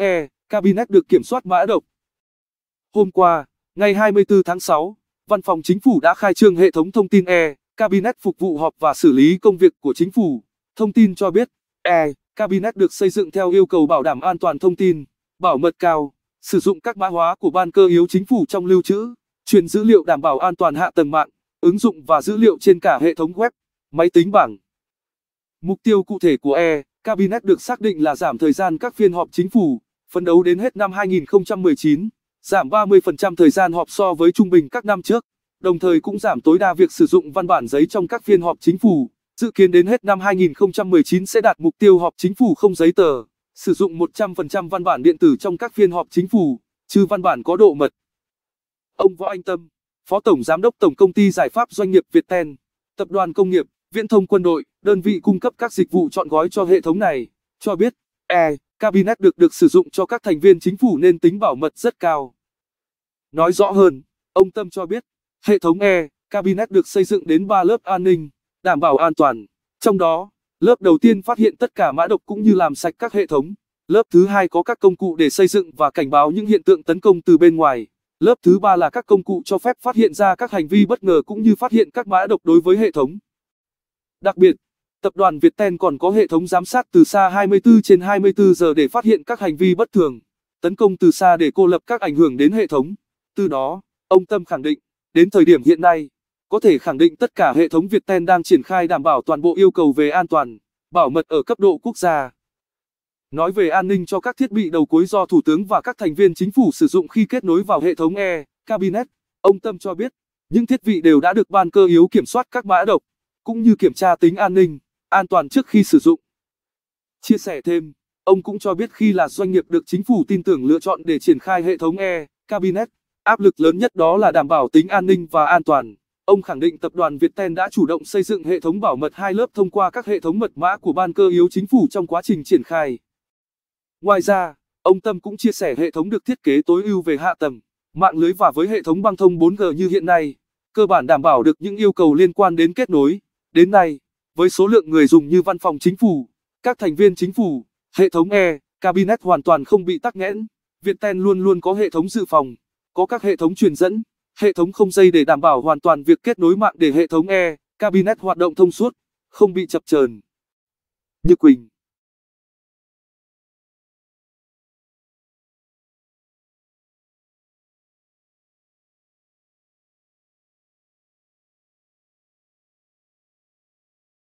E, cabinet được kiểm soát mã độc. Hôm qua, ngày 24 tháng 6, Văn phòng Chính phủ đã khai trương hệ thống thông tin E, cabinet phục vụ họp và xử lý công việc của chính phủ. Thông tin cho biết, E, cabinet được xây dựng theo yêu cầu bảo đảm an toàn thông tin, bảo mật cao, sử dụng các mã hóa của ban cơ yếu chính phủ trong lưu trữ, truyền dữ liệu đảm bảo an toàn hạ tầng mạng, ứng dụng và dữ liệu trên cả hệ thống web, máy tính bảng. Mục tiêu cụ thể của E, cabinet được xác định là giảm thời gian các phiên họp chính phủ phấn đấu đến hết năm 2019, giảm 30% thời gian họp so với trung bình các năm trước, đồng thời cũng giảm tối đa việc sử dụng văn bản giấy trong các phiên họp chính phủ. Dự kiến đến hết năm 2019 sẽ đạt mục tiêu họp chính phủ không giấy tờ, sử dụng 100% văn bản điện tử trong các phiên họp chính phủ, trừ văn bản có độ mật. Ông Võ Anh Tâm, Phó Tổng Giám đốc Tổng Công ty Giải pháp Doanh nghiệp việt ten Tập đoàn Công nghiệp, Viễn thông Quân đội, đơn vị cung cấp các dịch vụ chọn gói cho hệ thống này, cho biết, e, Cabinet được được sử dụng cho các thành viên chính phủ nên tính bảo mật rất cao. Nói rõ hơn, ông Tâm cho biết, hệ thống E, Cabinet được xây dựng đến 3 lớp an ninh, đảm bảo an toàn. Trong đó, lớp đầu tiên phát hiện tất cả mã độc cũng như làm sạch các hệ thống. Lớp thứ hai có các công cụ để xây dựng và cảnh báo những hiện tượng tấn công từ bên ngoài. Lớp thứ ba là các công cụ cho phép phát hiện ra các hành vi bất ngờ cũng như phát hiện các mã độc đối với hệ thống. Đặc biệt, Tập đoàn Viettel còn có hệ thống giám sát từ xa 24 trên 24 giờ để phát hiện các hành vi bất thường, tấn công từ xa để cô lập các ảnh hưởng đến hệ thống. Từ đó, ông Tâm khẳng định, đến thời điểm hiện nay, có thể khẳng định tất cả hệ thống Viettel đang triển khai đảm bảo toàn bộ yêu cầu về an toàn, bảo mật ở cấp độ quốc gia. Nói về an ninh cho các thiết bị đầu cuối do Thủ tướng và các thành viên chính phủ sử dụng khi kết nối vào hệ thống E, Cabinet, ông Tâm cho biết, những thiết bị đều đã được ban cơ yếu kiểm soát các mã độc, cũng như kiểm tra tính an ninh an toàn trước khi sử dụng. Chia sẻ thêm, ông cũng cho biết khi là doanh nghiệp được chính phủ tin tưởng lựa chọn để triển khai hệ thống e cabinet, áp lực lớn nhất đó là đảm bảo tính an ninh và an toàn. Ông khẳng định tập đoàn Viettel đã chủ động xây dựng hệ thống bảo mật hai lớp thông qua các hệ thống mật mã của ban cơ yếu chính phủ trong quá trình triển khai. Ngoài ra, ông Tâm cũng chia sẻ hệ thống được thiết kế tối ưu về hạ tầng, mạng lưới và với hệ thống băng thông 4G như hiện nay, cơ bản đảm bảo được những yêu cầu liên quan đến kết nối. Đến nay, với số lượng người dùng như văn phòng chính phủ, các thành viên chính phủ, hệ thống e, cabinet hoàn toàn không bị tắc nghẽn. Viettel luôn luôn có hệ thống dự phòng, có các hệ thống truyền dẫn, hệ thống không dây để đảm bảo hoàn toàn việc kết nối mạng để hệ thống e, cabinet hoạt động thông suốt, không bị chập chờn. Như Quỳnh